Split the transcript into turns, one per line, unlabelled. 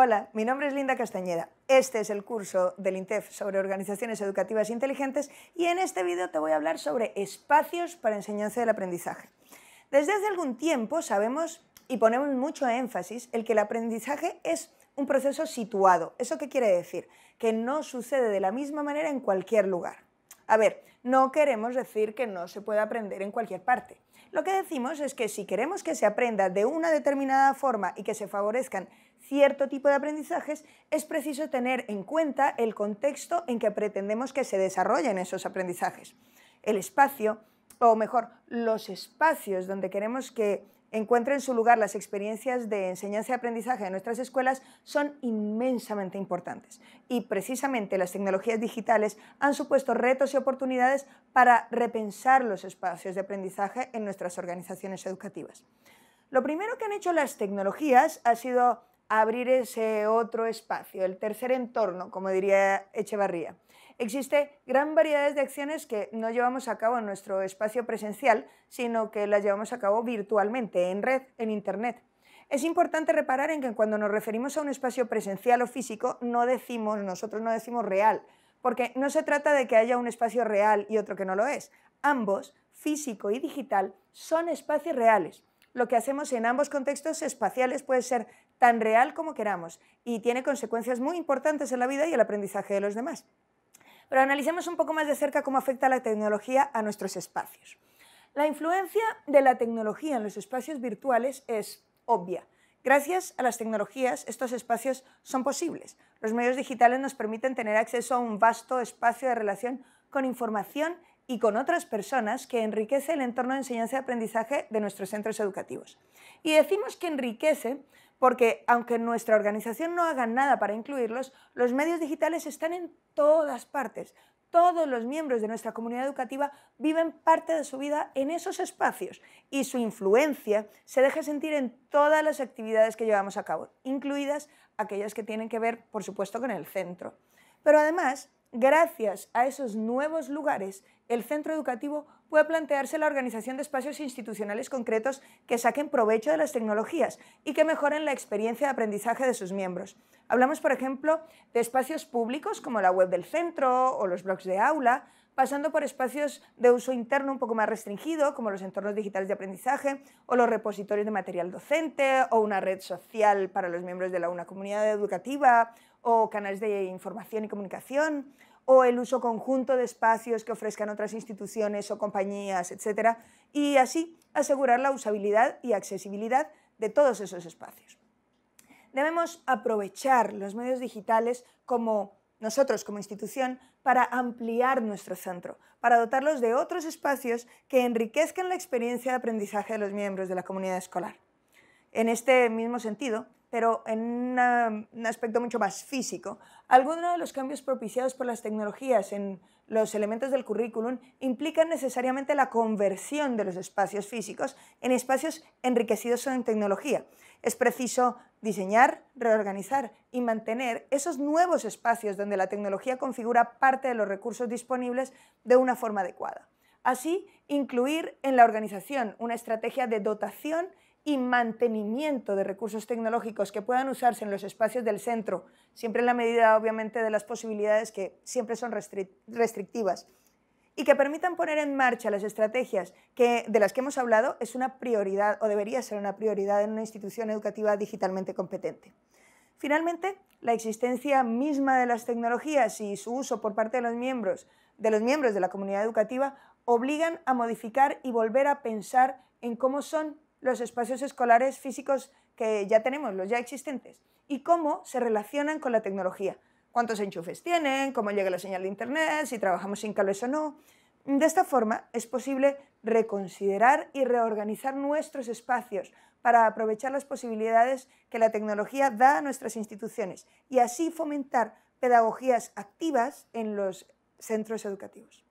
Hola, mi nombre es Linda Castañeda. Este es el curso del INTEF sobre organizaciones educativas inteligentes y en este vídeo te voy a hablar sobre espacios para enseñanza del aprendizaje. Desde hace algún tiempo sabemos y ponemos mucho énfasis el que el aprendizaje es un proceso situado. ¿Eso qué quiere decir? Que no sucede de la misma manera en cualquier lugar. A ver, no queremos decir que no se pueda aprender en cualquier parte. Lo que decimos es que si queremos que se aprenda de una determinada forma y que se favorezcan cierto tipo de aprendizajes, es preciso tener en cuenta el contexto en que pretendemos que se desarrollen esos aprendizajes. El espacio, o mejor, los espacios donde queremos que encuentren su lugar las experiencias de enseñanza y aprendizaje en nuestras escuelas son inmensamente importantes. Y precisamente las tecnologías digitales han supuesto retos y oportunidades para repensar los espacios de aprendizaje en nuestras organizaciones educativas. Lo primero que han hecho las tecnologías ha sido abrir ese otro espacio, el tercer entorno, como diría Echevarría. Existe gran variedad de acciones que no llevamos a cabo en nuestro espacio presencial, sino que las llevamos a cabo virtualmente, en red, en Internet. Es importante reparar en que cuando nos referimos a un espacio presencial o físico, no decimos, nosotros no decimos real, porque no se trata de que haya un espacio real y otro que no lo es. Ambos, físico y digital, son espacios reales. Lo que hacemos en ambos contextos espaciales puede ser tan real como queramos y tiene consecuencias muy importantes en la vida y el aprendizaje de los demás. Pero analicemos un poco más de cerca cómo afecta la tecnología a nuestros espacios. La influencia de la tecnología en los espacios virtuales es obvia. Gracias a las tecnologías, estos espacios son posibles. Los medios digitales nos permiten tener acceso a un vasto espacio de relación con información y con otras personas que enriquece el entorno de enseñanza y aprendizaje de nuestros centros educativos. Y decimos que enriquece porque aunque nuestra organización no haga nada para incluirlos, los medios digitales están en todas partes. Todos los miembros de nuestra comunidad educativa viven parte de su vida en esos espacios y su influencia se deja sentir en todas las actividades que llevamos a cabo, incluidas aquellas que tienen que ver, por supuesto, con el centro. Pero además, gracias a esos nuevos lugares, el centro educativo puede plantearse la organización de espacios institucionales concretos que saquen provecho de las tecnologías y que mejoren la experiencia de aprendizaje de sus miembros. Hablamos, por ejemplo, de espacios públicos como la web del centro o los blogs de aula, pasando por espacios de uso interno un poco más restringido, como los entornos digitales de aprendizaje o los repositorios de material docente o una red social para los miembros de la, una comunidad educativa o canales de información y comunicación o el uso conjunto de espacios que ofrezcan otras instituciones o compañías, etc. Y así asegurar la usabilidad y accesibilidad de todos esos espacios. Debemos aprovechar los medios digitales como nosotros como institución para ampliar nuestro centro, para dotarlos de otros espacios que enriquezcan la experiencia de aprendizaje de los miembros de la comunidad escolar. En este mismo sentido, pero en un aspecto mucho más físico, algunos de los cambios propiciados por las tecnologías en los elementos del currículum implican necesariamente la conversión de los espacios físicos en espacios enriquecidos en tecnología. Es preciso diseñar, reorganizar y mantener esos nuevos espacios donde la tecnología configura parte de los recursos disponibles de una forma adecuada. Así, incluir en la organización una estrategia de dotación y mantenimiento de recursos tecnológicos que puedan usarse en los espacios del centro, siempre en la medida, obviamente, de las posibilidades que siempre son restrictivas, y que permitan poner en marcha las estrategias que, de las que hemos hablado, es una prioridad o debería ser una prioridad en una institución educativa digitalmente competente. Finalmente, la existencia misma de las tecnologías y su uso por parte de los miembros de, los miembros de la comunidad educativa obligan a modificar y volver a pensar en cómo son los espacios escolares físicos que ya tenemos, los ya existentes, y cómo se relacionan con la tecnología. Cuántos enchufes tienen, cómo llega la señal de Internet, si trabajamos sin cables o no. De esta forma es posible reconsiderar y reorganizar nuestros espacios para aprovechar las posibilidades que la tecnología da a nuestras instituciones y así fomentar pedagogías activas en los centros educativos.